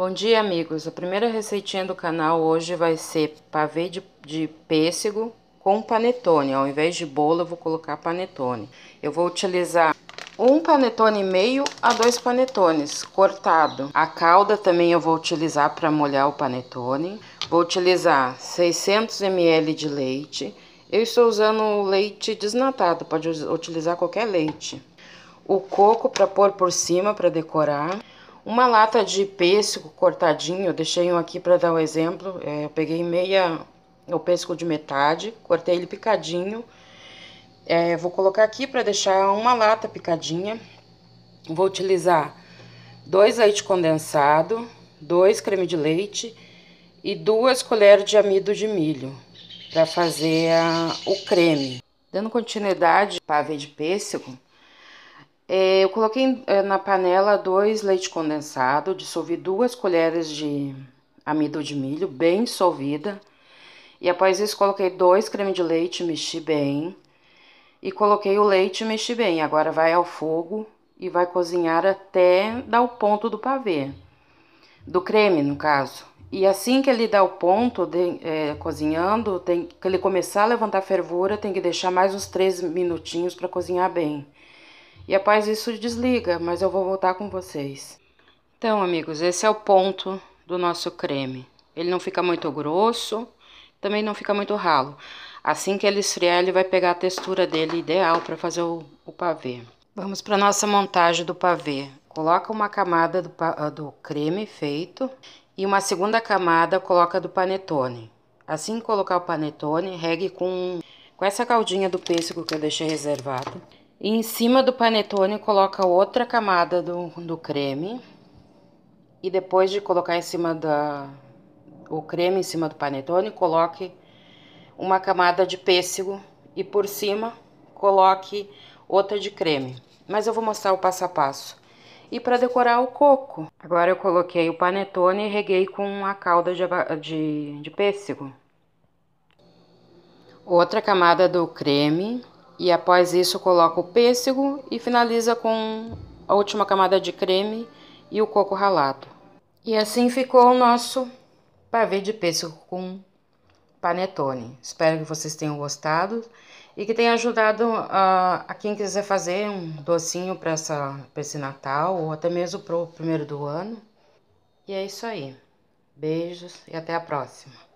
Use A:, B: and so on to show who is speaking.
A: Bom dia, amigos! A primeira receitinha do canal hoje vai ser pavê de, de pêssego com panetone. Ao invés de bolo, eu vou colocar panetone. Eu vou utilizar um panetone e meio a dois panetones cortado. A calda também eu vou utilizar para molhar o panetone. Vou utilizar 600 ml de leite. Eu estou usando leite desnatado, pode utilizar qualquer leite. O coco para pôr por cima para decorar uma lata de pêssego cortadinho, eu deixei um aqui para dar um exemplo. É, eu peguei meia, o pêssego de metade, cortei ele picadinho. É, vou colocar aqui para deixar uma lata picadinha. Vou utilizar dois leite condensado, dois creme de leite e duas colheres de amido de milho para fazer a, o creme. Dando continuidade, ver de pêssego, é, eu coloquei é, na panela dois leite condensado, dissolvi duas colheres de amido de milho, bem dissolvida. E após isso, coloquei dois creme de leite, mexi bem. E coloquei o leite e mexi bem. Agora vai ao fogo e vai cozinhar até dar o ponto do pavê. Do creme, no caso. E assim que ele dá o ponto, de, é, cozinhando, tem, que ele começar a levantar fervura, tem que deixar mais uns três minutinhos para cozinhar bem. E após isso desliga, mas eu vou voltar com vocês. Então, amigos, esse é o ponto do nosso creme. Ele não fica muito grosso, também não fica muito ralo. Assim que ele esfriar, ele vai pegar a textura dele ideal para fazer o, o, pavê. Vamos para nossa montagem do pavê. Coloca uma camada do, ah, do creme feito e uma segunda camada coloca do panetone. Assim que colocar o panetone, regue com, com essa caldinha do pêssego que eu deixei reservado. E em cima do panetone coloca outra camada do, do creme. E depois de colocar em cima da o creme em cima do panetone, coloque uma camada de pêssego e por cima coloque outra de creme. Mas eu vou mostrar o passo a passo. E para decorar o coco, agora eu coloquei o panetone e reguei com a calda de, de, de pêssego. Outra camada do creme e após isso coloca o pêssego e finaliza com a última camada de creme e o coco ralado. E assim ficou o nosso pavê de pêssego com panetone. Espero que vocês tenham gostado e que tenha ajudado a, a quem quiser fazer um docinho para esse Natal ou até mesmo para o primeiro do ano. E é isso aí. Beijos e até a próxima.